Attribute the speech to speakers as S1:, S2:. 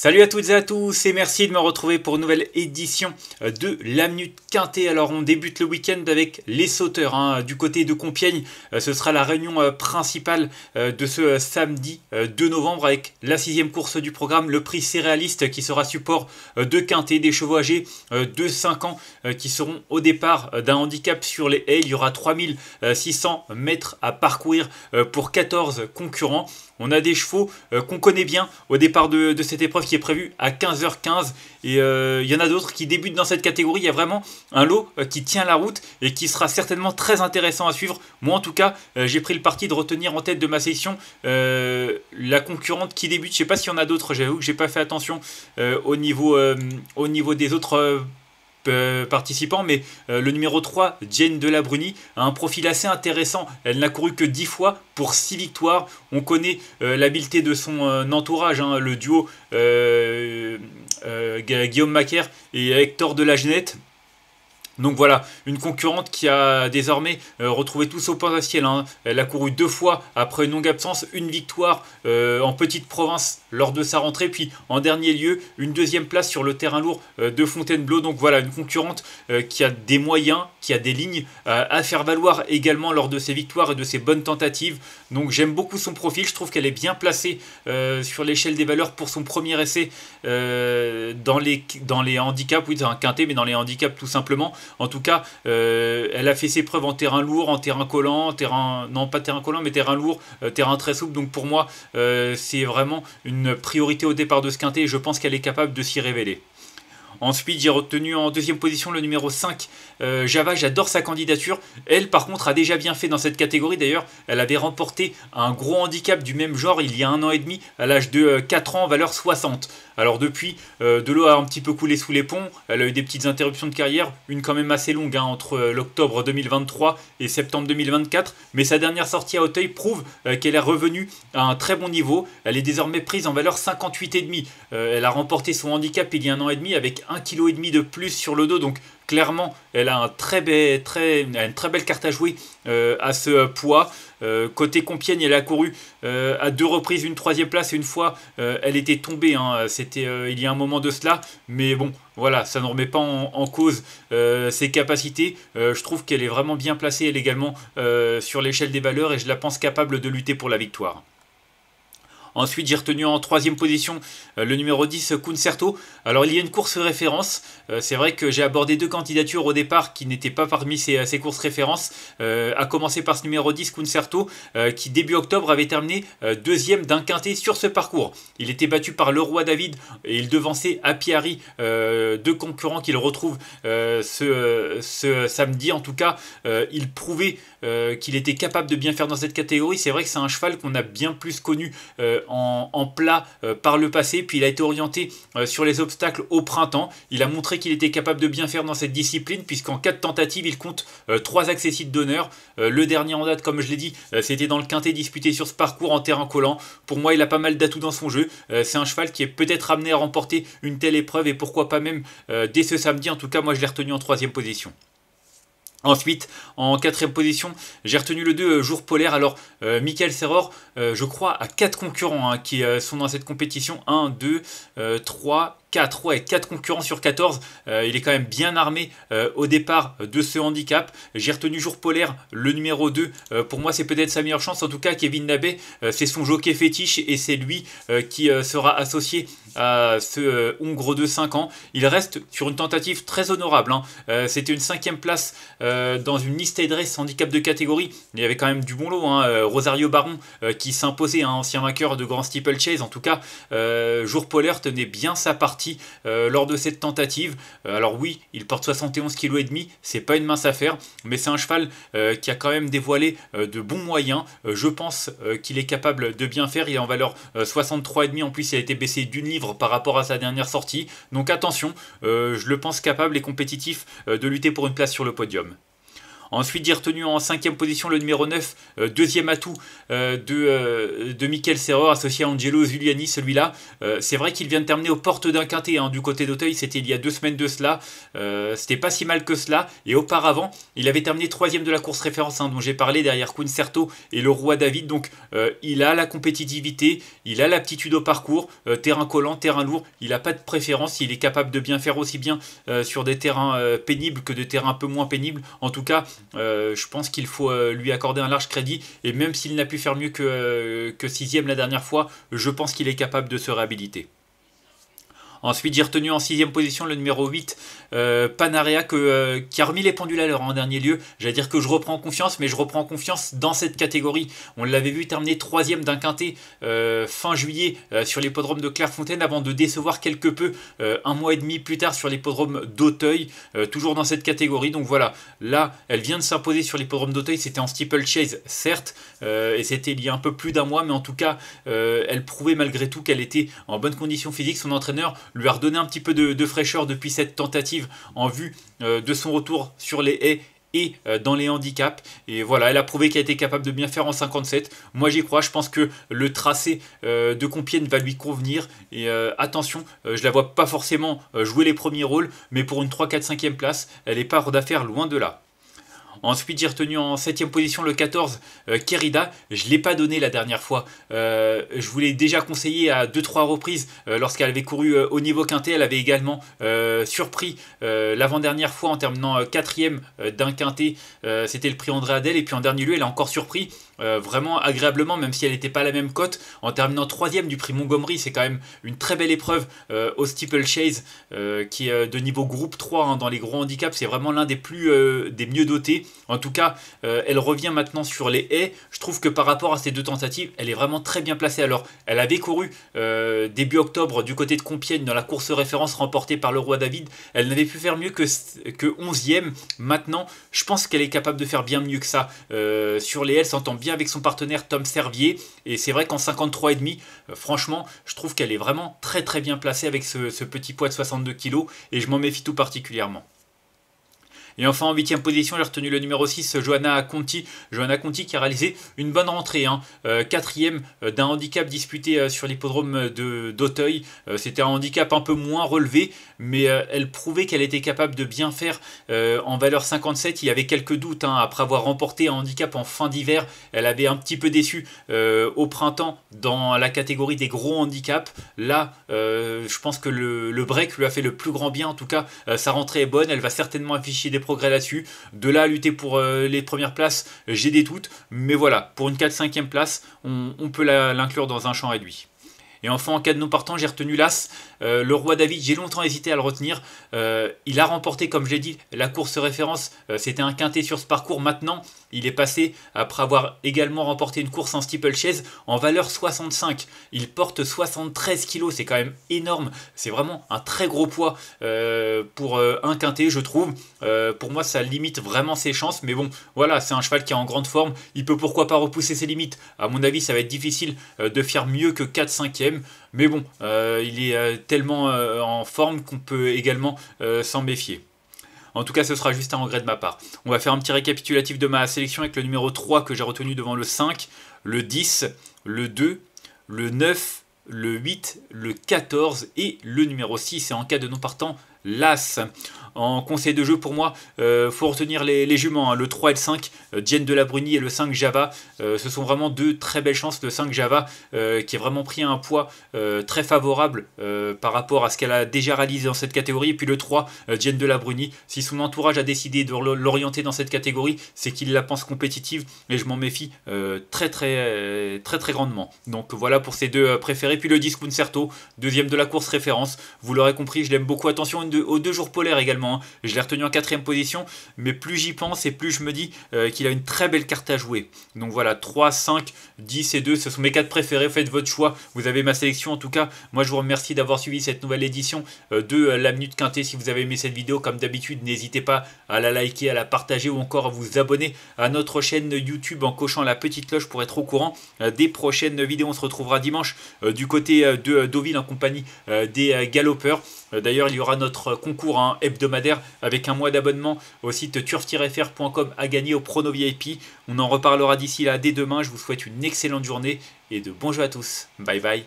S1: Salut à toutes et à tous et merci de me retrouver pour une nouvelle édition euh, de la Minute Quintée. Alors on débute le week-end avec les sauteurs hein. du côté de Compiègne. Euh, ce sera la réunion euh, principale de ce samedi 2 novembre avec la sixième course du programme, le prix céréaliste qui sera support de Quintée, des chevaux âgés de 5 ans qui seront au départ d'un handicap sur les haies. Il y aura 3600 mètres à parcourir pour 14 concurrents. On a des chevaux qu'on connaît bien au départ de cette épreuve qui est prévu à 15h15. Et euh, il y en a d'autres qui débutent dans cette catégorie. Il y a vraiment un lot euh, qui tient la route et qui sera certainement très intéressant à suivre. Moi, en tout cas, euh, j'ai pris le parti de retenir en tête de ma session la concurrente qui débute. Je sais pas s'il y en a d'autres. J'avoue que j'ai pas fait attention au, niveau, au niveau des autres euh, participants, mais euh, le numéro 3, Jane Delabruni, a un profil assez intéressant. Elle n'a couru que 10 fois pour 6 victoires. On connaît euh, l'habileté de son entourage, hein, le duo Guillaume Macaire et Hector de la Genette, Donc voilà, une concurrente qui a désormais retrouvé tout son potentiel. Hein. Elle a couru deux fois après une longue absence, une victoire en petite province lors de sa rentrée. Puis en dernier lieu, une deuxième place sur le terrain lourd euh, de Fontainebleau. Donc voilà, une concurrente euh, qui a des moyens, qui a des lignes euh, à faire valoir également lors de ses victoires et de ses bonnes tentatives. Donc j'aime beaucoup son profil, je trouve qu'elle est bien placée sur l'échelle des valeurs pour son premier essai dans, les, dans les handicaps. Oui, c'est un quintet, mais dans les handicaps tout simplement. En tout cas, elle a fait ses preuves en terrain lourd, en terrain collant, terrain... Non, pas terrain collant, mais terrain lourd, terrain très souple. Donc pour moi, c'est vraiment une une priorité au départ de ce quintet et je pense qu'elle est capable de s'y révéler. Ensuite, j'ai retenu en deuxième position le numéro 5, euh, Java. J'adore sa candidature. Elle, par contre, a déjà bien fait dans cette catégorie. D'ailleurs, elle avait remporté un gros handicap du même genre il y a un an et demi, à l'âge de 4 euh, ans, valeur 60. Alors depuis, euh, de l'eau a un petit peu coulé sous les ponts. Elle a eu des petites interruptions de carrière, une quand même assez longue, hein, entre l'octobre 2023 et septembre 2024. Mais sa dernière sortie à Auteuil prouve qu'elle est revenue à un très bon niveau. Elle est désormais prise en valeur 58,5. elle a remporté son handicap il y a un an et demi avec 1,5 kg de plus sur le dos. Donc clairement, elle a, un très très, une très belle carte à jouer euh, à ce poids. Euh, côté Compiègne, elle a couru euh, à deux reprises une troisième place. et Une fois, elle était tombée. Hein. C'était il y a un moment de cela. Mais bon, voilà, ça ne remet pas en, cause ses capacités. je trouve qu'elle est vraiment bien placée, elle également, sur l'échelle des valeurs. Et je la pense capable de lutter pour la victoire. Ensuite, j'ai retenu en troisième position euh, le numéro 10, Concerto. Alors, il y a une course référence. Euh, c'est vrai que j'ai abordé deux candidatures au départ qui n'étaient pas parmi ces, euh, courses références. A commencer par ce numéro 10, Concerto, qui début octobre avait terminé deuxième d'un quintet sur ce parcours. Il était battu par le Roi David et il devançait Apiari, deux concurrents qu'il retrouve ce, ce, samedi. En tout cas, il prouvait qu'il était capable de bien faire dans cette catégorie. C'est vrai que c'est un cheval qu'on a bien plus connu en, plat euh, par le passé, puis il a été orienté euh, sur les obstacles au printemps. Il a montré qu'il était capable de bien faire dans cette discipline, puisqu'en 4 tentatives, il compte 3 euh, accessites d'honneur. le dernier en date, comme je l'ai dit, c'était dans le quintet disputé sur ce parcours en terrain collant. Pour moi, il a pas mal d'atouts dans son jeu. c'est un cheval qui est peut-être amené à remporter une telle épreuve, et pourquoi pas même dès ce samedi. En tout cas, moi, je l'ai retenu en troisième position. Ensuite, en quatrième position, j'ai retenu le 2 euh, Jour Polaire. Alors, euh, Michael Serror, euh, je crois, a 4 concurrents hein, qui sont dans cette compétition. 1, 2, 3 4, ouais, 4 concurrents sur 14. Euh, il est quand même bien armé euh, au départ de ce handicap. J'ai retenu Jour Polaire, le numéro 2. Euh, pour moi, c'est peut-être sa meilleure chance. En tout cas, Kevin Nabé, c'est son jockey fétiche et c'est lui qui sera associé à ce hongro de 5 ans. Il reste sur une tentative très honorable. Hein. C'était une cinquième place dans une liste race handicap de catégorie. Il y avait quand même du bon lot. Hein. Rosario Baron qui s'imposait, un hein, ancien vainqueur de Grand Chase. En tout cas, Jour Polaire tenait bien sa partie euh, lors de cette tentative. Euh, alors oui, il porte 71 kg et demi, c'est pas une mince affaire, mais c'est un cheval euh, qui a quand même dévoilé de bons moyens. je pense qu'il est capable de bien faire. Il est en valeur 63,5 en plus, il a été baissé d'une livre par rapport à sa dernière sortie. Donc attention, je le pense capable et compétitif de lutter pour une place sur le podium. Ensuite, j'ai retenu en cinquième position le numéro 9, euh, deuxième atout euh, de, euh, de Michael Serrer, associé à Angelo Zuliani, celui-là. c'est vrai qu'il vient de terminer aux portes d'un quintet hein, du côté d'Auteuil, c'était il y a deux semaines de cela. c'était pas si mal que cela. Et auparavant, il avait terminé troisième de la course référence hein, dont j'ai parlé derrière Quincerto et le roi David. Donc, il a la compétitivité, il a l'aptitude au parcours, terrain collant, terrain lourd. Il n'a pas de préférence, il est capable de bien faire aussi bien sur des terrains pénibles que des terrains un peu moins pénibles. En tout cas, euh, je pense qu'il faut euh, lui accorder un large crédit. Et même s'il n'a pu faire mieux que, euh, que sixième la dernière fois, je pense qu'il est capable de se réhabiliter. Ensuite, j'ai retenu en sixième position le numéro 8, euh, Panarea, euh, qui a remis les pendules à l'heure hein, en dernier lieu. J'allais dire que je reprends confiance, mais je reprends confiance dans cette catégorie. On l'avait vu terminer troisième d'un quintet euh, fin juillet sur l'hippodrome de Clairefontaine avant de décevoir quelque peu un mois et demi plus tard sur l'hippodrome d'Auteuil, toujours dans cette catégorie. Donc voilà, là, elle vient de s'imposer sur l'hippodrome d'Auteuil. C'était en steeplechase, certes, et c'était il y a un peu plus d'un mois, mais en tout cas, elle prouvait malgré tout qu'elle était en bonne condition physique. Son entraîneur lui a redonné un petit peu de, fraîcheur depuis cette tentative en vue euh, de son retour sur les haies et euh, dans les handicaps. Et voilà, elle a prouvé qu'elle était capable de bien faire en 57. Moi j'y crois, je pense que le tracé euh, de Compiègne va lui convenir. Et attention, je la vois pas forcément jouer les premiers rôles, mais pour une 3-4-5e place, elle est pas hors d'affaire loin de là. Ensuite, j'ai retenu en 7 position le 14, euh, Kerida. Je ne l'ai pas donné la dernière fois. Euh, je vous l'ai déjà conseillé à 2-3 reprises euh, lorsqu'elle avait couru au niveau quintet. Elle avait également surpris l'avant-dernière fois en terminant 4ème d'un quintet. C'était le prix André Adel. Et puis en dernier lieu, elle a encore surpris. vraiment agréablement, même si elle n'était pas à la même cote, en terminant troisième du prix Montgomery, c'est quand même une très belle épreuve au Steeplechase, qui est de niveau groupe 3 hein, dans les gros handicaps, c'est vraiment l'un des plus des mieux dotés. En tout cas, euh, elle revient maintenant sur les haies. Je trouve que par rapport à ces deux tentatives, elle est vraiment très bien placée. Alors, elle avait couru euh, début octobre du côté de Compiègne dans la course référence remportée par le roi David. Elle n'avait pu faire mieux que, 11e. Maintenant, je pense qu'elle est capable de faire bien mieux que ça. Euh, sur les haies, elle s'entend bien avec son partenaire Tom Servier. Et c'est vrai qu'en 53,5, franchement, je trouve qu'elle est vraiment très très bien placée avec ce, ce petit poids de 62 kg. Et je m'en méfie tout particulièrement. Et enfin en huitième position, j'ai retenu le numéro 6, Johanna Conti. Johanna Conti qui a réalisé une bonne rentrée, hein. Euh, quatrième euh, d'un handicap disputé euh, sur l'hippodrome d'Auteuil. C'était un handicap un peu moins relevé, mais elle prouvait qu'elle était capable de bien faire en valeur 57. Il y avait quelques doutes hein. après avoir remporté un handicap en fin d'hiver. Elle avait un petit peu déçu au printemps dans la catégorie des gros handicaps. Là, je pense que le, break lui a fait le plus grand bien. En tout cas, sa rentrée est bonne. Elle va certainement afficher des là-dessus. De là à lutter pour euh, les premières places, j'ai des doutes. Mais voilà, pour une 4-5e place, on, peut l'inclure dans un champ réduit. Et enfin, en cas de non partant, j'ai retenu l'As. Euh, le roi David, j'ai longtemps hésité à le retenir. Euh, il a remporté, comme je l'ai dit, la course référence. C'était un quintet sur ce parcours. Maintenant, il est passé, après avoir également remporté une course en steeple steeplechase, en valeur 65. Il porte 73 kg, c'est quand même énorme. C'est vraiment un très gros poids euh, pour euh, un quintet, je trouve. Euh, pour moi, ça limite vraiment ses chances. Mais bon, voilà, c'est un cheval qui est en grande forme. Il peut pourquoi pas repousser ses limites. À mon avis, ça va être difficile de faire mieux que 4-5e. Mais bon, il est tellement en forme qu'on peut également s'en méfier. En tout cas, ce sera juste un regret de ma part. On va faire un petit récapitulatif de ma sélection avec le numéro 3 que j'ai retenu devant le 5, le 10, le 2, le 9, le 8, le 14 et le numéro 6. Et en cas de non partant, l'As. En conseil de jeu, pour moi, euh, faut retenir les, juments. Hein, le 3 et le 5, euh, de la Bruni et le 5 Java, euh, ce sont vraiment deux très belles chances. Le 5 Java, qui a vraiment pris un poids très favorable par rapport à ce qu'elle a déjà réalisé dans cette catégorie. Et puis le 3, Diane de la Bruni, si son entourage a décidé de l'orienter dans cette catégorie, c'est qu'il la pense compétitive, et je m'en méfie très, très, très, très grandement. Donc voilà pour ces deux préférés. Puis le 10 Concerto, deuxième de la course référence. Vous l'aurez compris, je l'aime beaucoup. Attention, aux deux jours polaires également. Hein. Je l'ai retenu en quatrième position, mais plus j'y pense et plus je me dis euh, qu'il a une très belle carte à jouer. Donc voilà, 3, 5, 10 et 2, ce sont mes quatre préférés. Faites votre choix. Vous avez ma sélection en tout cas. Moi, je vous remercie d'avoir suivi cette nouvelle édition euh, de euh, La Minute Quintée. Si vous avez aimé cette vidéo, comme d'habitude, n'hésitez pas à la liker, à la partager ou encore à vous abonner à notre chaîne YouTube en cochant la petite cloche pour être au courant des prochaines vidéos. On se retrouvera dimanche du côté de Deauville en compagnie des galopeurs. D'ailleurs, il y aura notre concours hein, hebdomadaire avec un mois d'abonnement au site turf-fr.com à gagner au Prono VIP. On en reparlera d'ici là dès demain. Je vous souhaite une excellente journée et de bons jeux à tous. Bye bye.